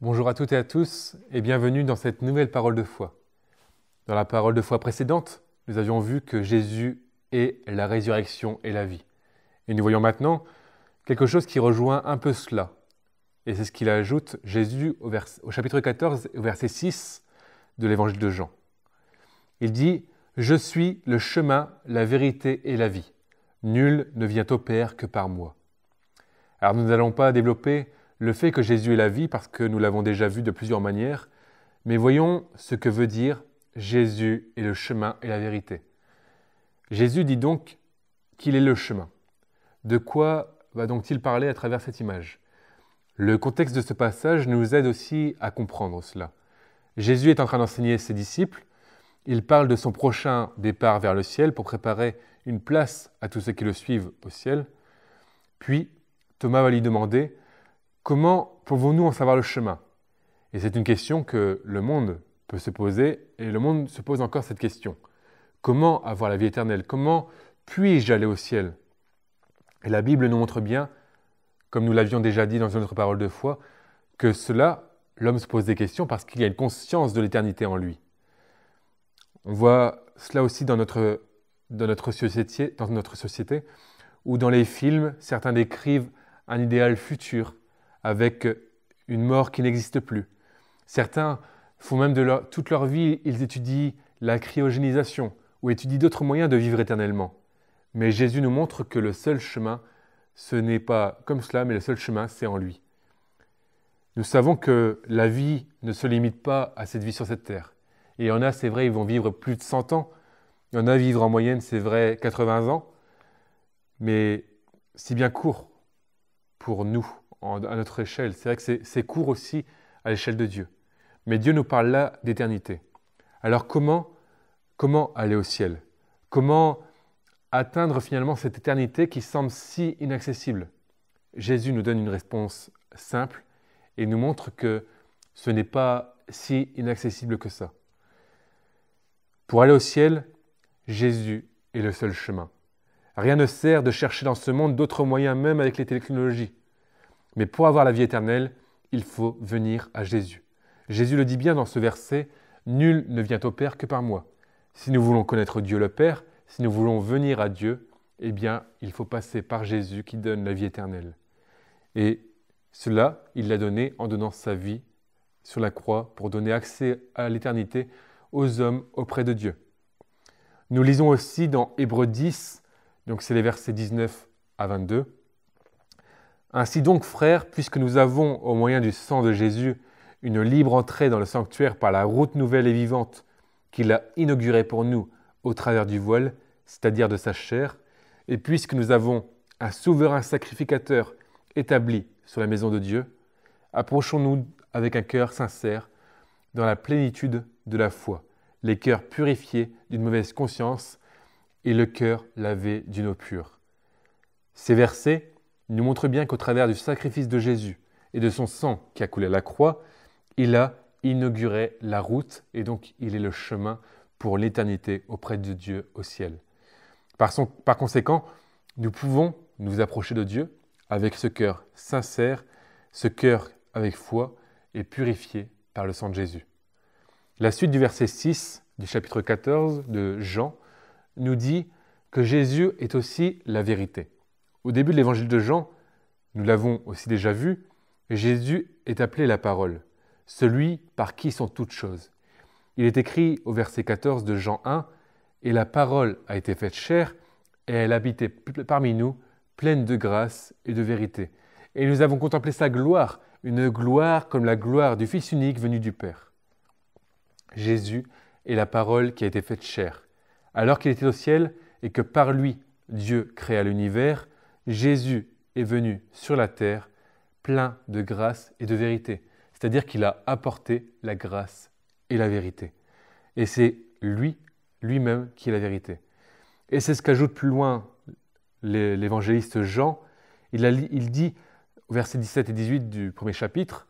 Bonjour à toutes et à tous et bienvenue dans cette nouvelle parole de foi. Dans la parole de foi précédente, nous avions vu que Jésus est la résurrection et la vie. Et nous voyons maintenant quelque chose qui rejoint un peu cela. Et c'est ce qu'il ajoute Jésus au, chapitre 14 au verset 6 de l'évangile de Jean. Il dit Je suis le chemin, la vérité et la vie. Nul ne vient au Père que par moi. Alors nous n'allons pas développer le fait que Jésus est la vie parce que nous l'avons déjà vu de plusieurs manières, mais voyons ce que veut dire Jésus est le chemin et la vérité. Jésus dit donc qu'il est le chemin. De quoi va donc-il parler à travers cette image Le contexte de ce passage nous aide aussi à comprendre cela. Jésus est en train d'enseigner ses disciples, il parle de son prochain départ vers le ciel pour préparer une place à tous ceux qui le suivent au ciel. Puis Thomas va lui demander Comment pouvons-nous en savoir le chemin Et c'est une question que le monde peut se poser, et le monde se pose encore cette question. Comment avoir la vie éternelle Comment puis-je aller au ciel Et la Bible nous montre bien, comme nous l'avions déjà dit dans une autre parole de foi, que cela, l'homme se pose des questions parce qu'il y a une conscience de l'éternité en lui. On voit cela aussi dans notre, dans notre, société, dans notre société, où dans les films, certains décrivent un idéal futur, avec une mort qui n'existe plus. Certains font même de leur, toute leur vie, ils étudient la cryogénisation ou étudient d'autres moyens de vivre éternellement. Mais Jésus nous montre que le seul chemin, ce n'est pas comme cela, mais le seul chemin, c'est en lui. Nous savons que la vie ne se limite pas à cette vie sur cette terre. Et il y en a, c'est vrai, ils vont vivre plus de 100 ans. Il y en a vivre en moyenne, c'est vrai, 80 ans. Mais c'est bien court pour nous à notre échelle. C'est vrai que c'est court aussi à l'échelle de Dieu. Mais Dieu nous parle là d'éternité. Alors comment, comment aller au ciel Comment atteindre finalement cette éternité qui semble si inaccessible Jésus nous donne une réponse simple et nous montre que ce n'est pas si inaccessible que ça. Pour aller au ciel, Jésus est le seul chemin. Rien ne sert de chercher dans ce monde d'autres moyens, même avec les technologies. Mais pour avoir la vie éternelle, il faut venir à Jésus. Jésus le dit bien dans ce verset, Nul ne vient au Père que par moi. Si nous voulons connaître Dieu le Père, si nous voulons venir à Dieu, eh bien, il faut passer par Jésus qui donne la vie éternelle. Et cela, il l'a donné en donnant sa vie sur la croix pour donner accès à l'éternité aux hommes auprès de Dieu. Nous lisons aussi dans Hébreux 10, donc c'est les versets 19 à 22. Ainsi donc, frères, puisque nous avons, au moyen du sang de Jésus, une libre entrée dans le sanctuaire par la route nouvelle et vivante qu'il a inaugurée pour nous au travers du voile, c'est-à-dire de sa chair, et puisque nous avons un souverain sacrificateur établi sur la maison de Dieu, approchons-nous avec un cœur sincère, dans la plénitude de la foi, les cœurs purifiés d'une mauvaise conscience et le cœur lavé d'une eau pure. Ces versets il nous montre bien qu'au travers du sacrifice de Jésus et de son sang qui a coulé à la croix, il a inauguré la route et donc il est le chemin pour l'éternité auprès de Dieu au ciel. Par, par conséquent, nous pouvons nous approcher de Dieu avec ce cœur sincère, ce cœur avec foi et purifié par le sang de Jésus. La suite du verset 6 du chapitre 14 de Jean nous dit que Jésus est aussi la vérité. Au début de l'évangile de Jean, nous l'avons aussi déjà vu, Jésus est appelé la parole, celui par qui sont toutes choses. Il est écrit au verset 14 de Jean 1, Et la parole a été faite chère, et elle habitait parmi nous, pleine de grâce et de vérité. Et nous avons contemplé sa gloire, une gloire comme la gloire du Fils unique venu du Père. Jésus est la parole qui a été faite chère. Alors qu'il était au ciel et que par lui Dieu créa l'univers, Jésus est venu sur la terre plein de grâce et de vérité. C'est-à-dire qu'il a apporté la grâce et la vérité. Et c'est lui, lui-même, qui est la vérité. Et c'est ce qu'ajoute plus loin l'évangéliste Jean. Il, dit, au verset 17 et 18 du premier chapitre,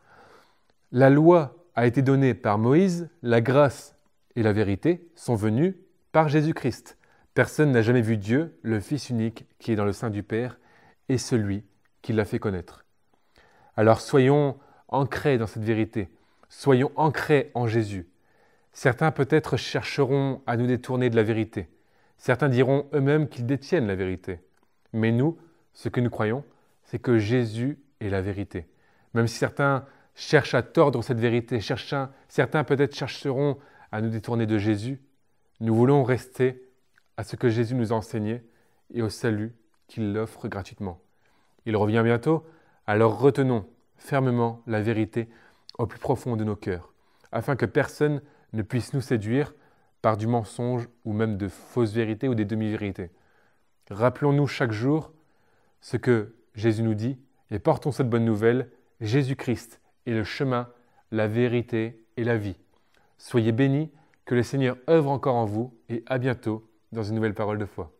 La loi a été donnée par Moïse, la grâce et la vérité sont venues par Jésus-Christ. Personne n'a jamais vu Dieu, le Fils unique, qui est dans le sein du Père et celui qui l'a fait connaître. Alors soyons ancrés dans cette vérité, soyons ancrés en Jésus. Certains peut-être chercheront à nous détourner de la vérité, certains diront eux-mêmes qu'ils détiennent la vérité. Mais nous, ce que nous croyons, c'est que Jésus est la vérité. Même si certains cherchent à tordre cette vérité, certains, certains peut-être chercheront à nous détourner de Jésus, nous voulons rester à ce que Jésus nous a enseigné et au salut qu'il l'offre gratuitement. Il revient bientôt, alors retenons fermement la vérité au plus profond de nos cœurs, afin que personne ne puisse nous séduire par du mensonge ou même de fausses vérités ou des demi-vérités. Rappelons-nous chaque jour ce que Jésus nous dit et portons cette bonne nouvelle, Jésus-Christ est le chemin, la vérité et la vie. Soyez bénis, que le Seigneur œuvre encore en vous et à bientôt dans une nouvelle parole de foi.